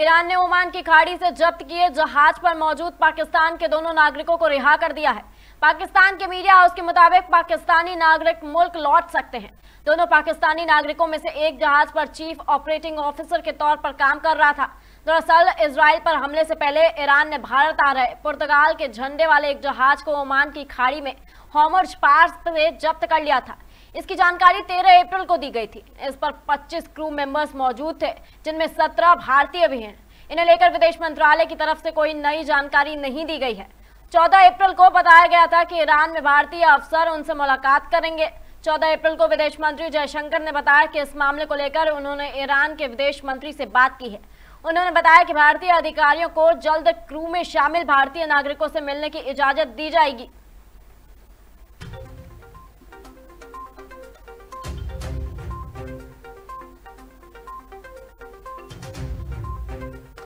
Iran ने Oman की खाड़ी से जब्त किए जहाज पर मौजूद पाकिस्तान के दोनों नागरिकों को रिहा कर दिया है पाकिस्तान के मीडिया हाउस के मुताबिक पाकिस्तानी नागरिक मुल्क लौट सकते हैं दोनों पाकिस्तानी नागरिकों में से एक जहाज पर चीफ ऑपरेटिंग ऑफिसर के तौर पर काम कर रहा था दरअसल इसराइल पर हमले से पहले ईरान ने भारत आ रहे पुर्तगाल के झंडे वाले एक जहाज को ओमान की खाड़ी में होमर्ज पार्स से जब्त कर लिया था इसकी जानकारी 13 अप्रैल को दी गई थी इस पर 25 क्रू मेंबर्स मौजूद थे जिनमें 17 भारतीय भी हैं इन्हें लेकर विदेश मंत्रालय की तरफ से कोई नई जानकारी नहीं दी गई है 14 अप्रैल को बताया गया था कि ईरान में भारतीय अफसर उनसे मुलाकात करेंगे 14 अप्रैल को विदेश मंत्री जयशंकर ने बताया कि इस मामले को लेकर उन्होंने ईरान के विदेश मंत्री से बात की है उन्होंने बताया कि भारतीय अधिकारियों को जल्द क्रू में शामिल भारतीय नागरिकों से मिलने की इजाजत दी जाएगी